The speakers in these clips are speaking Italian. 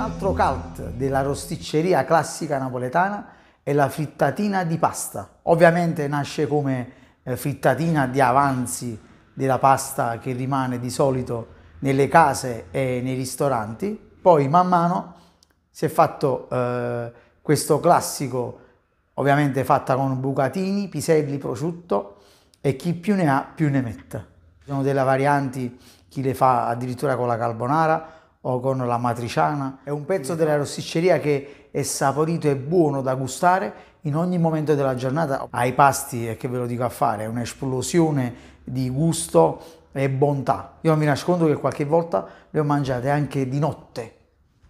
Un altro cult della rosticceria classica napoletana è la frittatina di pasta. Ovviamente nasce come eh, frittatina di avanzi della pasta che rimane di solito nelle case e nei ristoranti. Poi man mano si è fatto eh, questo classico, ovviamente fatta con bucatini, piselli, prosciutto e chi più ne ha più ne metta. Ci sono delle varianti, chi le fa addirittura con la carbonara, o con la matriciana. È un pezzo della rossicceria che è saporito e buono da gustare in ogni momento della giornata. Ai pasti, e che ve lo dico a fare, è un'esplosione di gusto e bontà. Io non mi nascondo che qualche volta le ho mangiate anche di notte.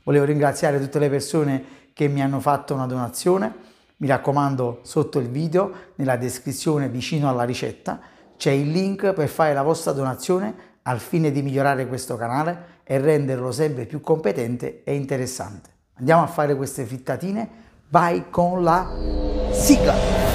Volevo ringraziare tutte le persone che mi hanno fatto una donazione. Mi raccomando, sotto il video, nella descrizione vicino alla ricetta, c'è il link per fare la vostra donazione al fine di migliorare questo canale e renderlo sempre più competente e interessante. Andiamo a fare queste frittatine? Vai con la sigla!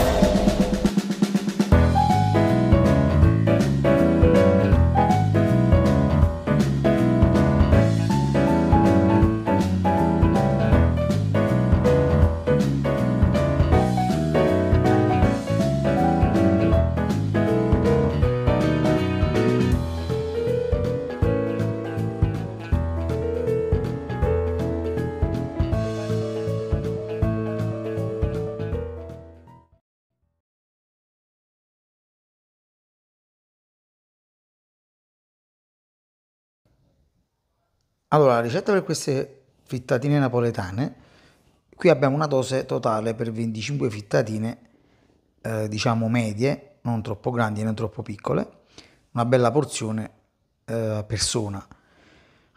Allora, la ricetta per queste frittatine napoletane, qui abbiamo una dose totale per 25 frittatine, eh, diciamo medie, non troppo grandi, non troppo piccole, una bella porzione eh, a eh, persona.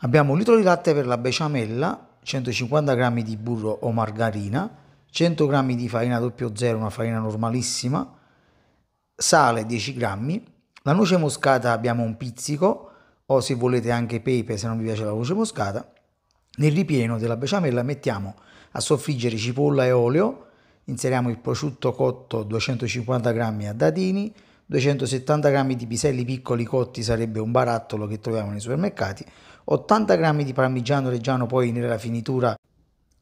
Abbiamo un litro di latte per la beciamella, 150 g di burro o margarina, 100 g di farina 00, una farina normalissima, sale 10 g, la noce moscata abbiamo un pizzico, o se volete anche pepe se non vi piace la voce moscata. Nel ripieno della beciamella mettiamo a soffriggere cipolla e olio, inseriamo il prosciutto cotto 250 g a dadini, 270 g di piselli piccoli cotti sarebbe un barattolo che troviamo nei supermercati, 80 g di parmigiano reggiano poi nella finitura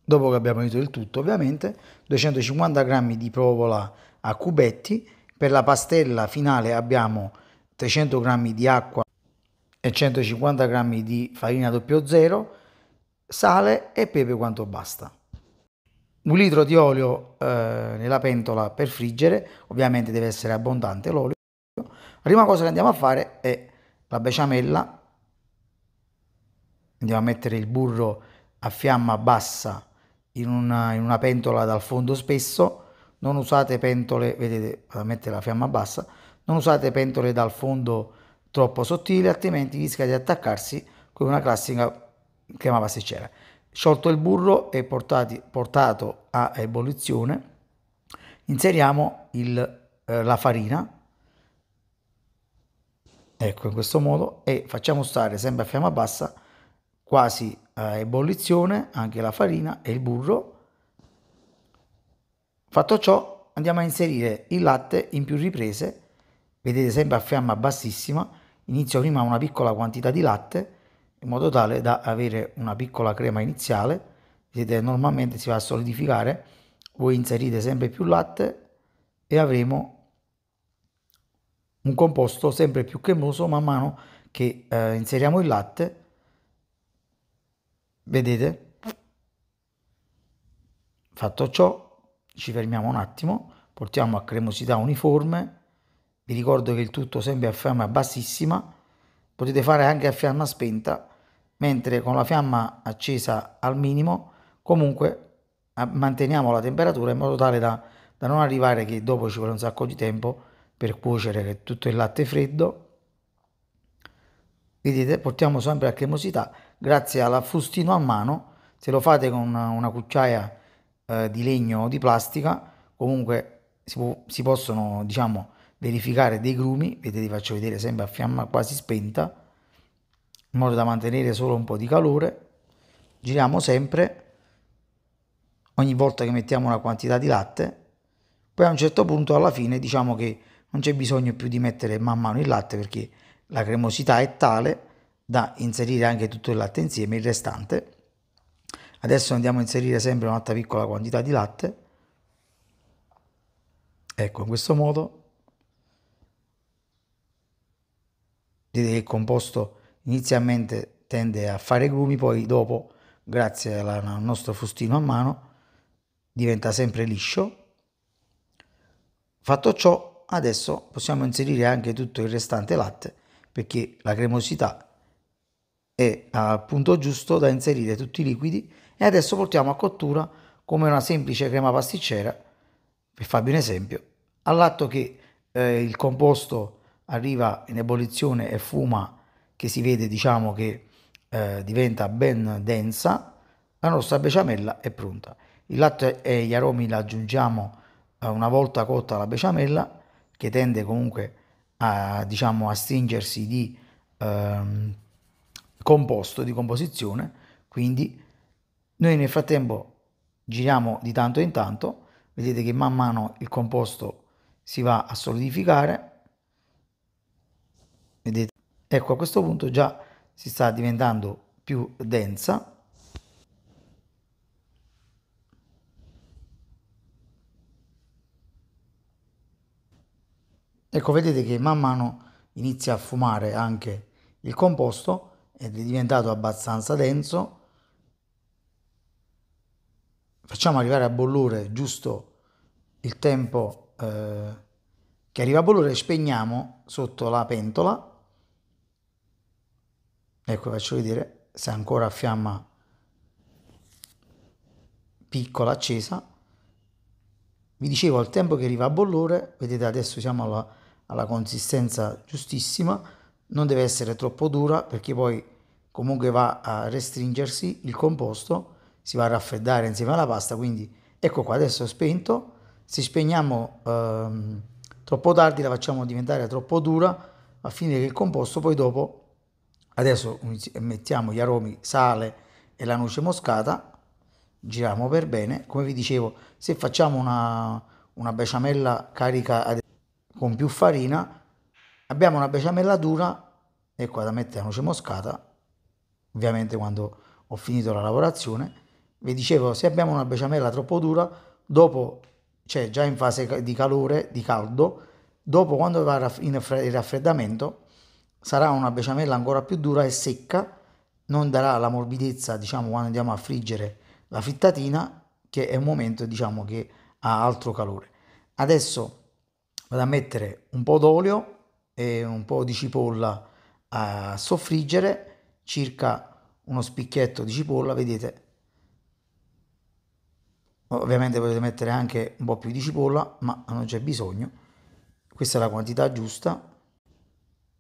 dopo che abbiamo unito il tutto ovviamente, 250 g di provola a cubetti, per la pastella finale abbiamo 300 g di acqua e 150 g di farina 00, sale e pepe quanto basta. Un litro di olio eh, nella pentola per friggere, ovviamente deve essere abbondante l'olio. La prima cosa che andiamo a fare è la beciamella, andiamo a mettere il burro a fiamma bassa in una, in una pentola dal fondo spesso, non usate pentole, vedete, mettere la fiamma bassa, non usate pentole dal fondo spesso troppo sottile, altrimenti rischia di attaccarsi con una classica crema pasticcera. Sciolto il burro e portati, portato a ebollizione, inseriamo il, eh, la farina, ecco in questo modo, e facciamo stare sempre a fiamma bassa quasi a ebollizione anche la farina e il burro. Fatto ciò andiamo a inserire il latte in più riprese, vedete sempre a fiamma bassissima, Inizio prima una piccola quantità di latte in modo tale da avere una piccola crema iniziale. Vedete, normalmente si va a solidificare, voi inserite sempre più latte e avremo un composto sempre più cremoso man mano che eh, inseriamo il latte. Vedete? Fatto ciò, ci fermiamo un attimo, portiamo a cremosità uniforme vi ricordo che il tutto sempre a fiamma bassissima, potete fare anche a fiamma spenta, mentre con la fiamma accesa al minimo comunque manteniamo la temperatura in modo tale da, da non arrivare che dopo ci vuole un sacco di tempo per cuocere tutto il latte freddo. Vedete, portiamo sempre a cremosità grazie all'affustino a mano, se lo fate con una, una cucciaia eh, di legno o di plastica, comunque si, può, si possono diciamo verificare dei grumi, vedete vi faccio vedere sempre a fiamma quasi spenta, in modo da mantenere solo un po' di calore, giriamo sempre ogni volta che mettiamo una quantità di latte, poi a un certo punto alla fine diciamo che non c'è bisogno più di mettere man mano il latte perché la cremosità è tale da inserire anche tutto il latte insieme, il restante. Adesso andiamo a inserire sempre un'altra piccola quantità di latte, ecco in questo modo vedete che il composto inizialmente tende a fare grumi, poi dopo, grazie alla, al nostro fustino a mano, diventa sempre liscio. Fatto ciò, adesso possiamo inserire anche tutto il restante latte perché la cremosità è al punto giusto da inserire tutti i liquidi e adesso portiamo a cottura come una semplice crema pasticcera, per farvi un esempio, all'atto che eh, il composto arriva in ebollizione e fuma che si vede diciamo che eh, diventa ben densa, la nostra beciamella è pronta. Il latte e gli aromi li aggiungiamo eh, una volta cotta la beciamella che tende comunque a, diciamo, a stringersi di ehm, composto, di composizione, quindi noi nel frattempo giriamo di tanto in tanto, vedete che man mano il composto si va a solidificare Ecco, a questo punto già si sta diventando più densa. Ecco, vedete che man mano inizia a fumare anche il composto ed è diventato abbastanza denso. Facciamo arrivare a bollore giusto il tempo eh, che arriva a bollore, spegniamo sotto la pentola ecco faccio vedere se è ancora a fiamma piccola accesa vi dicevo al tempo che arriva a bollore vedete adesso siamo alla, alla consistenza giustissima non deve essere troppo dura perché poi comunque va a restringersi il composto si va a raffreddare insieme alla pasta quindi ecco qua adesso è spento se spegniamo ehm, troppo tardi la facciamo diventare troppo dura a fine che il composto poi dopo Adesso mettiamo gli aromi, sale e la noce moscata, giriamo per bene. Come vi dicevo, se facciamo una, una besciamella carica con più farina, abbiamo una beciamella dura, e qua da mettere la noce moscata, ovviamente quando ho finito la lavorazione. Vi dicevo, se abbiamo una beciamella troppo dura, dopo cioè già in fase di calore, di caldo, dopo quando va in raffreddamento sarà una beciamella ancora più dura e secca, non darà la morbidezza diciamo, quando andiamo a friggere la frittatina, che è un momento diciamo, che ha altro calore. Adesso vado a mettere un po' d'olio e un po' di cipolla a soffriggere, circa uno spicchietto di cipolla, vedete. Ovviamente potete mettere anche un po' più di cipolla, ma non c'è bisogno. Questa è la quantità giusta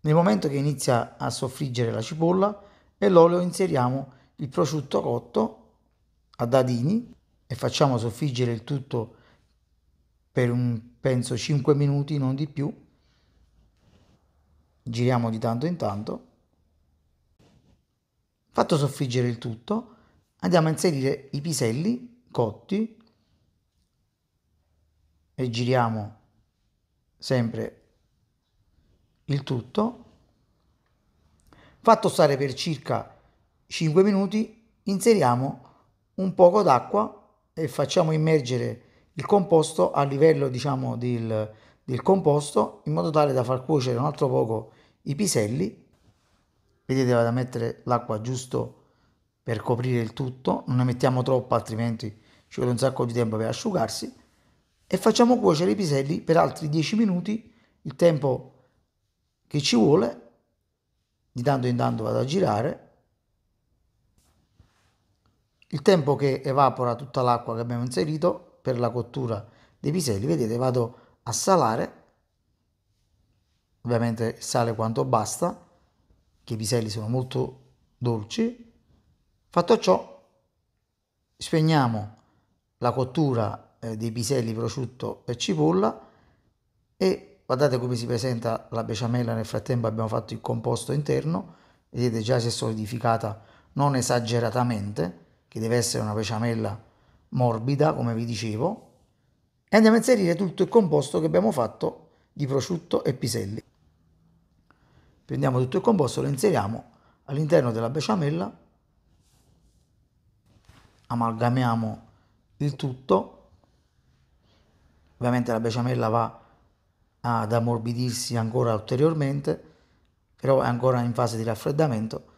nel momento che inizia a soffriggere la cipolla e l'olio inseriamo il prosciutto cotto a dadini e facciamo soffriggere il tutto per un penso 5 minuti, non di più. Giriamo di tanto in tanto. Fatto soffriggere il tutto, andiamo a inserire i piselli cotti e giriamo sempre il tutto Fatto stare per circa 5 minuti, inseriamo un poco d'acqua e facciamo immergere il composto a livello diciamo del, del composto in modo tale da far cuocere un altro poco i piselli. Vedete vado a mettere l'acqua giusto per coprire il tutto, non ne mettiamo troppo altrimenti ci vuole un sacco di tempo per asciugarsi e facciamo cuocere i piselli per altri 10 minuti, il tempo che ci vuole di tanto in tanto vado a girare il tempo che evapora tutta l'acqua che abbiamo inserito per la cottura dei piselli vedete vado a salare ovviamente sale quanto basta che i piselli sono molto dolci fatto ciò spegniamo la cottura eh, dei piselli prosciutto e cipolla e guardate come si presenta la beciamella nel frattempo abbiamo fatto il composto interno vedete già si è solidificata non esageratamente che deve essere una beciamella morbida come vi dicevo e andiamo a inserire tutto il composto che abbiamo fatto di prosciutto e piselli prendiamo tutto il composto lo inseriamo all'interno della beciamella amalgamiamo il tutto ovviamente la beciamella va a ad ammorbidirsi ancora ulteriormente, però è ancora in fase di raffreddamento.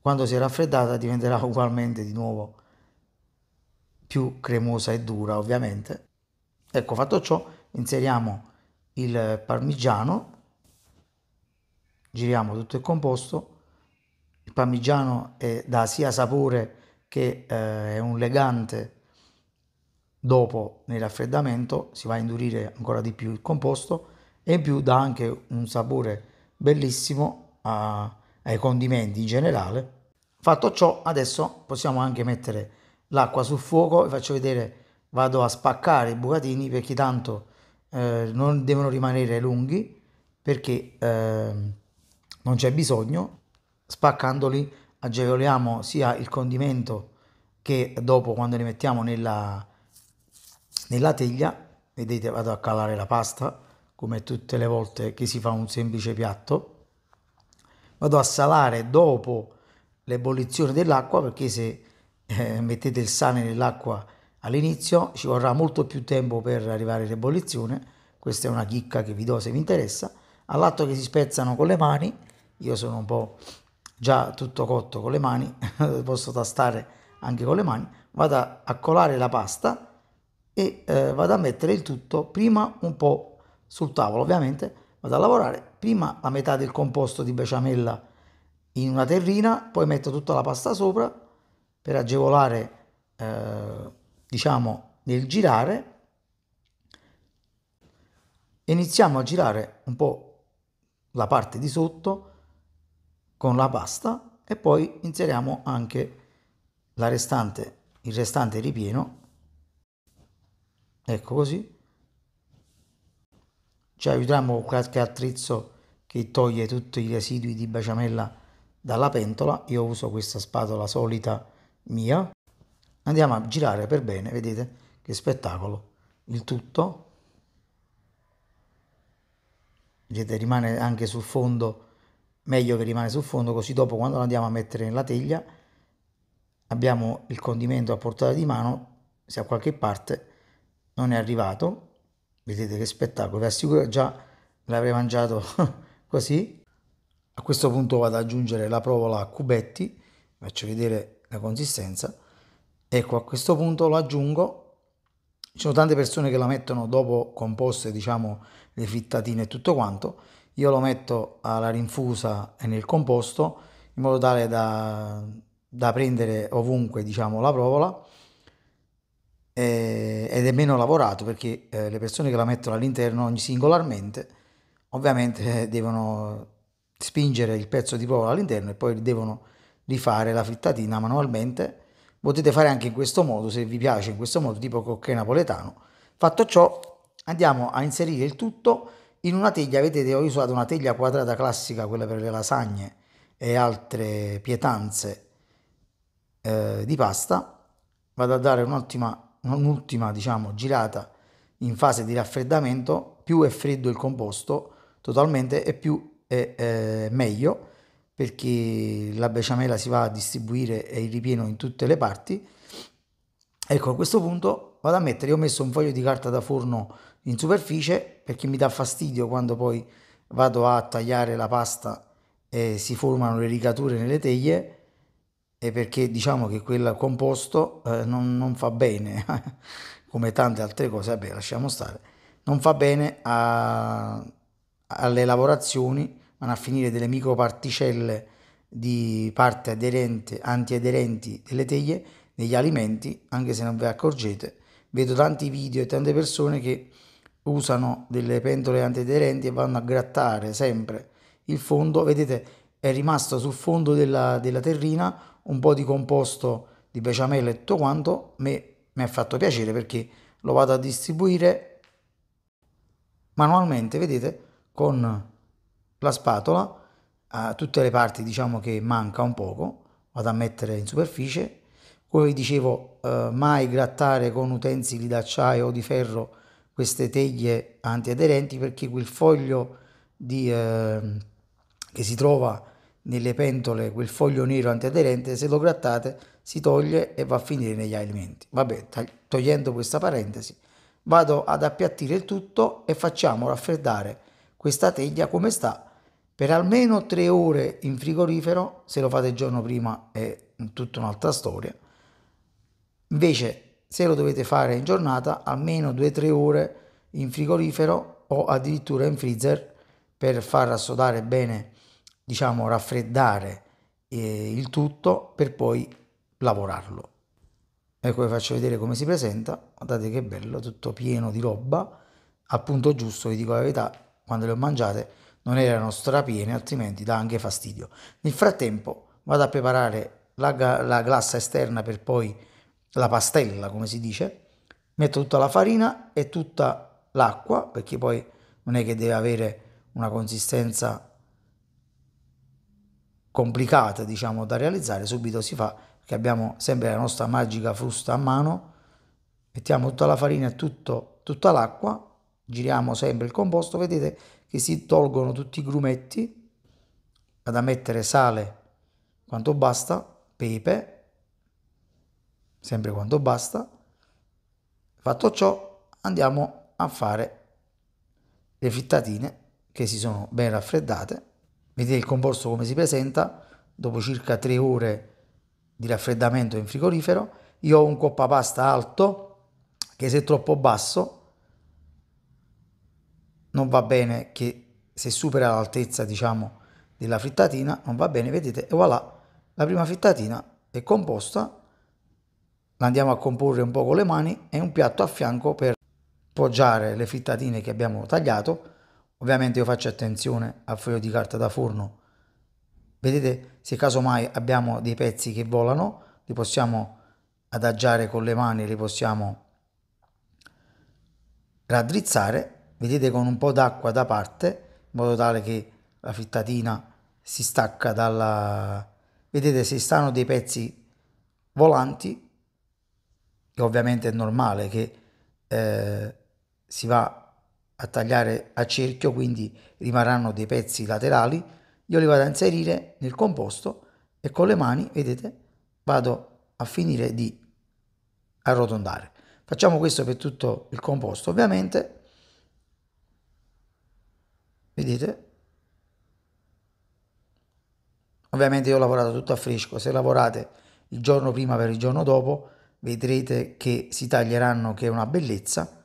Quando si è raffreddata diventerà ugualmente di nuovo più cremosa e dura, ovviamente. Ecco, fatto ciò, inseriamo il parmigiano, giriamo tutto il composto. Il parmigiano è, dà sia sapore che eh, è un legante dopo nel raffreddamento si va a indurire ancora di più il composto e in più dà anche un sapore bellissimo a, ai condimenti in generale. Fatto ciò, adesso possiamo anche mettere l'acqua sul fuoco vi faccio vedere, vado a spaccare i bucatini perché tanto eh, non devono rimanere lunghi perché eh, non c'è bisogno. Spaccandoli agevoliamo sia il condimento che dopo quando li mettiamo nella, nella teglia, vedete vado a calare la pasta, come tutte le volte che si fa un semplice piatto. Vado a salare dopo l'ebollizione dell'acqua perché se eh, mettete il sale nell'acqua all'inizio ci vorrà molto più tempo per arrivare all'ebollizione questa è una chicca che vi do se vi interessa all'atto che si spezzano con le mani io sono un po' già tutto cotto con le mani posso tastare anche con le mani vado a colare la pasta e eh, vado a mettere il tutto prima un po' sul tavolo ovviamente, vado a lavorare prima la metà del composto di beciamella in una terrina, poi metto tutta la pasta sopra per agevolare eh, diciamo nel girare iniziamo a girare un po' la parte di sotto con la pasta e poi inseriamo anche la restante, il restante ripieno ecco così ci aiutiamo con qualche attrezzo che toglie tutti i residui di baciamella dalla pentola io uso questa spatola solita mia andiamo a girare per bene vedete che spettacolo il tutto vedete rimane anche sul fondo meglio che rimane sul fondo così dopo quando lo andiamo a mettere nella teglia abbiamo il condimento a portata di mano se a qualche parte non è arrivato vedete che spettacolo vi assicuro già l'avrei mangiato così a questo punto vado ad aggiungere la provola a cubetti faccio vedere la consistenza ecco a questo punto lo aggiungo ci sono tante persone che la mettono dopo composte diciamo le frittatine e tutto quanto io lo metto alla rinfusa e nel composto in modo tale da, da prendere ovunque diciamo la provola eh, ed è meno lavorato perché eh, le persone che la mettono all'interno ogni singolarmente ovviamente eh, devono spingere il pezzo di prova all'interno e poi devono rifare la frittatina manualmente. Potete fare anche in questo modo, se vi piace in questo modo, tipo cocche napoletano. Fatto ciò, andiamo a inserire il tutto in una teglia. Vedete, ho usato una teglia quadrata classica, quella per le lasagne e altre pietanze eh, di pasta. Vado a dare un'ottima un'ultima diciamo, girata in fase di raffreddamento, più è freddo il composto totalmente e più è eh, meglio perché la beciamela si va a distribuire e il ripieno in tutte le parti. Ecco, a questo punto vado a mettere, io ho messo un foglio di carta da forno in superficie perché mi dà fastidio quando poi vado a tagliare la pasta e si formano le rigature nelle teglie e perché diciamo che quel composto eh, non, non, fa bene, come tante altre cose, vabbè lasciamo stare, non fa bene a, alle lavorazioni, vanno a finire delle microparticelle di parte aderente, antiaderenti delle teglie negli alimenti, anche se non vi accorgete. Vedo tanti video e tante persone che usano delle pentole antiaderenti e vanno a grattare sempre il fondo, vedete è rimasto sul fondo della, della terrina un po' di composto di besciamella e tutto quanto, me, mi ha fatto piacere perché lo vado a distribuire manualmente, vedete, con la spatola a tutte le parti diciamo che manca un poco, vado a mettere in superficie, come vi dicevo eh, mai grattare con utensili d'acciaio o di ferro queste teglie antiaderenti perché quel foglio di... Eh, che si trova nelle pentole quel foglio nero antiaderente, se lo grattate si toglie e va a finire negli alimenti. Vabbè, togliendo questa parentesi, vado ad appiattire il tutto e facciamo raffreddare questa teglia come sta per almeno 3 ore in frigorifero, se lo fate il giorno prima è tutta un'altra storia. Invece se lo dovete fare in giornata, almeno 2-3 ore in frigorifero o addirittura in freezer per far assodare bene il diciamo, raffreddare eh, il tutto per poi lavorarlo. Ecco vi faccio vedere come si presenta, guardate che bello, tutto pieno di roba, al punto giusto, vi dico la verità, quando le ho mangiate non erano strapiene, altrimenti dà anche fastidio. Nel frattempo vado a preparare la, la glassa esterna per poi la pastella, come si dice, metto tutta la farina e tutta l'acqua, perché poi non è che deve avere una consistenza complicata diciamo, da realizzare, subito si fa, che abbiamo sempre la nostra magica frusta a mano, mettiamo tutta la farina e tutto, tutta l'acqua, giriamo sempre il composto, vedete che si tolgono tutti i grumetti, vado a mettere sale quanto basta, pepe, sempre quanto basta, fatto ciò andiamo a fare le frittatine che si sono ben raffreddate Vedete il composto come si presenta, dopo circa 3 ore di raffreddamento in frigorifero, io ho un coppa pasta alto che se è troppo basso non va bene che se supera l'altezza diciamo della frittatina non va bene vedete e voilà la prima frittatina è composta la andiamo a comporre un po' con le mani e un piatto a fianco per poggiare le frittatine che abbiamo tagliato Ovviamente io faccio attenzione al foglio di carta da forno. Vedete se casomai abbiamo dei pezzi che volano, li possiamo adagiare con le mani, li possiamo raddrizzare, vedete con un po' d'acqua da parte, in modo tale che la frittatina si stacca dalla... Vedete se stanno dei pezzi volanti, che ovviamente è normale che eh, si va a tagliare a cerchio, quindi rimarranno dei pezzi laterali, io li vado a inserire nel composto e con le mani, vedete, vado a finire di arrotondare. Facciamo questo per tutto il composto, ovviamente, vedete, ovviamente io ho lavorato tutto a fresco, se lavorate il giorno prima per il giorno dopo vedrete che si taglieranno che è una bellezza,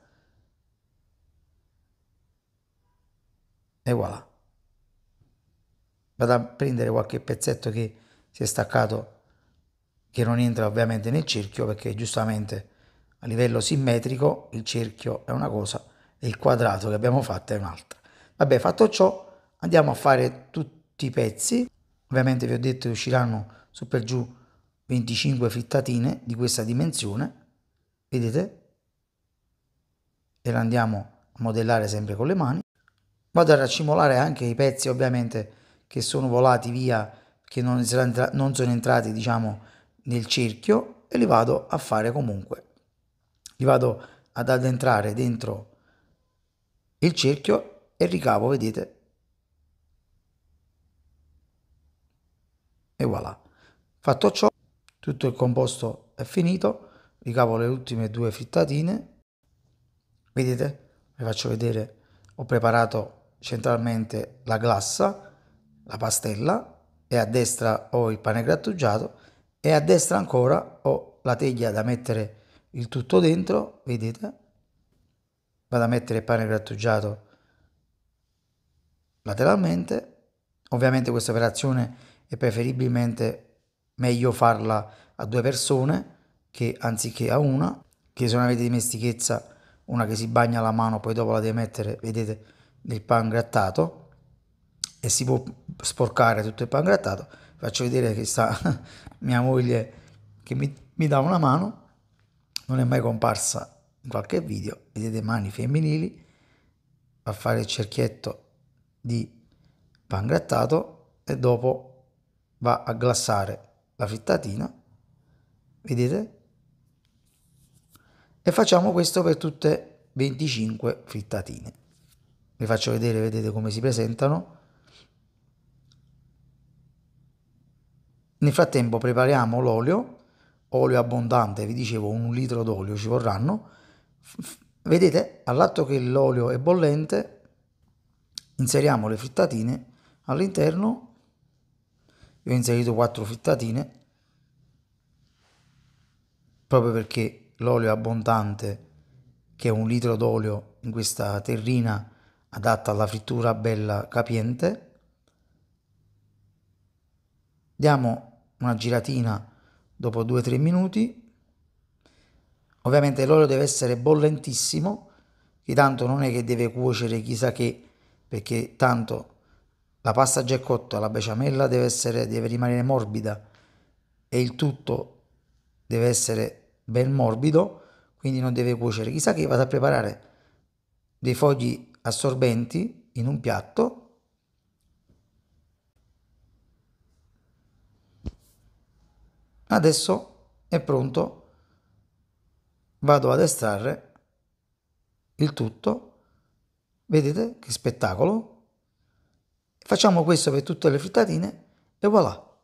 e voilà. Vado a prendere qualche pezzetto che si è staccato, che non entra ovviamente nel cerchio, perché giustamente a livello simmetrico il cerchio è una cosa e il quadrato che abbiamo fatto è un'altra. Vabbè, fatto ciò, andiamo a fare tutti i pezzi. Ovviamente vi ho detto che usciranno su per giù 25 frittatine di questa dimensione, vedete? E la andiamo a modellare sempre con le mani vado a raccimolare anche i pezzi ovviamente che sono volati via, che non, non sono entrati diciamo nel cerchio e li vado a fare comunque. Li vado ad addentrare dentro il cerchio e ricavo, vedete? E voilà. Fatto ciò, tutto il composto è finito, ricavo le ultime due frittatine, vedete? Vi faccio vedere, ho preparato centralmente la glassa, la pastella e a destra ho il pane grattugiato e a destra ancora ho la teglia da mettere il tutto dentro, vedete? Vado a mettere il pane grattugiato lateralmente. Ovviamente questa operazione è preferibilmente meglio farla a due persone che anziché a una, che se non avete dimestichezza, una che si bagna la mano poi dopo la deve mettere, vedete, del pan grattato e si può sporcare tutto il pan grattato. Faccio vedere che sta mia moglie che mi, mi dà una mano, non è mai comparsa in qualche video, vedete mani femminili a fare il cerchietto di pan grattato e dopo va a glassare la frittatina, vedete? E facciamo questo per tutte 25 frittatine vi faccio vedere, vedete come si presentano. Nel frattempo prepariamo l'olio, olio abbondante, vi dicevo un litro d'olio ci vorranno. Vedete, all'atto che l'olio è bollente, inseriamo le frittatine all'interno. Io ho inserito quattro frittatine, proprio perché l'olio abbondante, che è un litro d'olio in questa terrina, adatta alla frittura bella capiente. Diamo una giratina dopo 2-3 minuti. Ovviamente l'olio deve essere bollentissimo, che tanto non è che deve cuocere chissà che, perché tanto la pasta già è cotta, la beciamella deve, essere, deve rimanere morbida e il tutto deve essere ben morbido, quindi non deve cuocere. Chissà che vado a preparare dei fogli assorbenti in un piatto Adesso è pronto, vado ad estrarre il tutto, vedete che spettacolo? Facciamo questo per tutte le frittatine e voilà,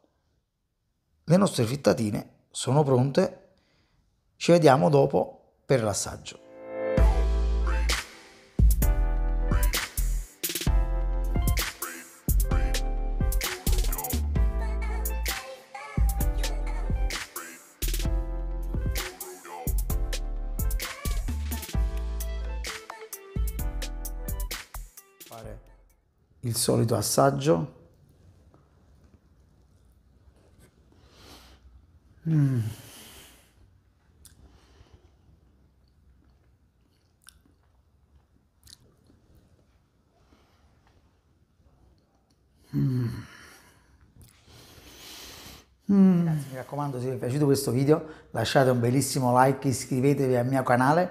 le nostre frittatine sono pronte, ci vediamo dopo per l'assaggio. il solito assaggio. Mm. mi raccomando, se vi è piaciuto questo video lasciate un bellissimo like, iscrivetevi al mio canale,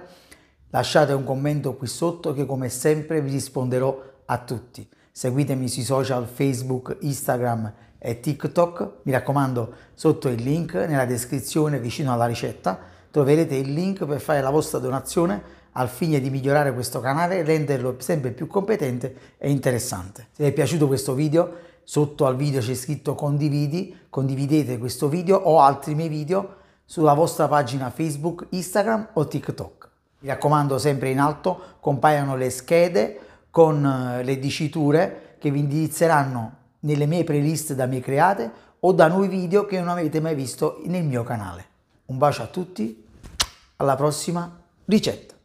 lasciate un commento qui sotto che come sempre vi risponderò a tutti. Seguitemi sui social Facebook, Instagram e TikTok. Mi raccomando, sotto il link nella descrizione vicino alla ricetta troverete il link per fare la vostra donazione al fine di migliorare questo canale e renderlo sempre più competente e interessante. Se vi è piaciuto questo video, sotto al video c'è scritto condividi, condividete questo video o altri miei video sulla vostra pagina Facebook, Instagram o TikTok. Mi raccomando, sempre in alto compaiono le schede con eh, le diciture che vi indirizzeranno nelle mie playlist da me create o da nuovi video che non avete mai visto nel mio canale. Un bacio a tutti, alla prossima ricetta!